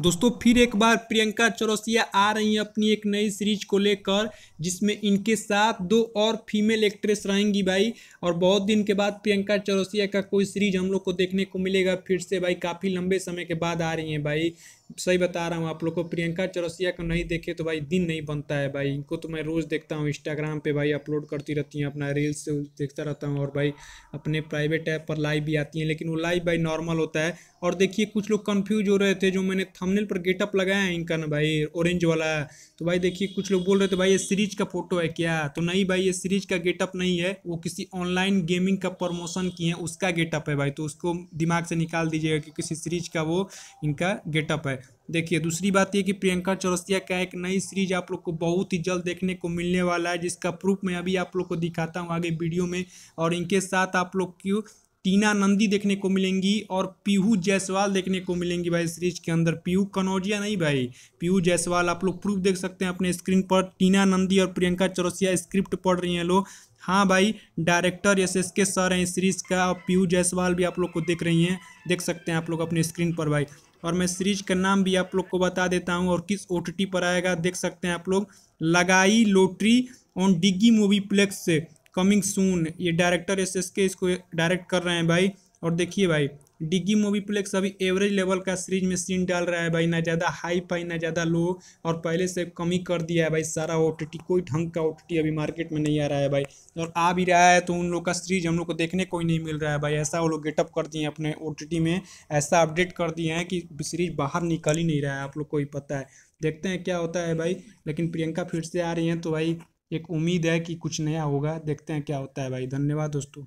दोस्तों फिर एक बार प्रियंका चौरसिया आ रही हैं अपनी एक नई सीरीज को लेकर जिसमें इनके साथ दो और फीमेल एक्ट्रेस रहेंगी भाई और बहुत दिन के बाद प्रियंका चौरसिया का कोई सीरीज हम लोग को देखने को मिलेगा फिर से भाई काफ़ी लंबे समय के बाद आ रही हैं भाई सही बता रहा हूँ आप लोग को प्रियंका चौरसिया को नहीं देखे तो भाई दिन नहीं बनता है भाई इनको तो मैं रोज़ देखता हूँ इंस्टाग्राम पर भाई अपलोड करती रहती हैं अपना रील्स देखता रहता हूँ और भाई अपने प्राइवेट ऐप पर लाइव भी आती हैं लेकिन वो लाइव भाई नॉर्मल होता है और देखिए कुछ लोग कन्फ्यूज हो रहे थे जो मैंने थंबनेल पर गेटअप लगाया है इनका ना भाई ऑरेंज वाला तो भाई देखिए कुछ लोग बोल रहे थे भाई ये सीरीज का फोटो है क्या तो नहीं भाई ये सीरीज का गेटअप नहीं है वो किसी ऑनलाइन गेमिंग का प्रमोशन किए हैं उसका गेटअप है भाई तो उसको दिमाग से निकाल दीजिएगा कि किसी सीरीज का वो इनका गेटअप है देखिए दूसरी बात ये कि प्रियंका चौरसिया का एक नई सीरीज आप लोग को बहुत ही जल्द देखने को मिलने वाला है जिसका प्रूफ मैं अभी आप लोग को दिखाता हूँ आगे वीडियो में और इनके साथ आप लोग क्यों टीना नंदी देखने को मिलेंगी और पीहू जायसवाल देखने को मिलेंगी भाई सीरीज के अंदर पीहू कनौजिया नहीं भाई पीहू जायसवाल आप लोग प्रूफ देख सकते हैं अपने स्क्रीन पर टीना नंदी और प्रियंका चौरसिया स्क्रिप्ट पढ़ रही हैं लोग हाँ भाई डायरेक्टर एस एस के सर हैं इस सीरीज़ का और पीहू जायसवाल भी आप लोग को देख रही हैं देख सकते हैं आप लोग अपने स्क्रीन पर भाई और मैं सीरीज का नाम भी आप लोग को बता देता हूँ और किस ओ पर आएगा देख सकते हैं आप लोग लगाई lottery on Diggy movieplex से कमिंग सून ये डायरेक्टर एस एस के इसको डायरेक्ट कर रहे हैं भाई और देखिए भाई डिग्गी मूवीप्लेक्स अभी एवरेज लेवल का सीरीज में सीन डाल रहा है भाई ना ज़्यादा हाई पाई ना ज़्यादा लो और पहले से कमी कर दिया है भाई सारा ओ कोई ढंग का ओ अभी मार्केट में नहीं आ रहा है भाई और आ भी रहा है तो उन लोग का सीरीज हम लोग को देखने को ही नहीं मिल रहा है भाई ऐसा वो लोग गेटअप कर दिए हैं अपने ओ में ऐसा अपडेट कर दिए हैं कि सीरीज बाहर निकल ही नहीं रहा है आप लोग को ही पता है देखते हैं क्या होता है भाई लेकिन प्रियंका फिर से आ रही हैं तो भाई एक उम्मीद है कि कुछ नया होगा देखते हैं क्या होता है भाई धन्यवाद दोस्तों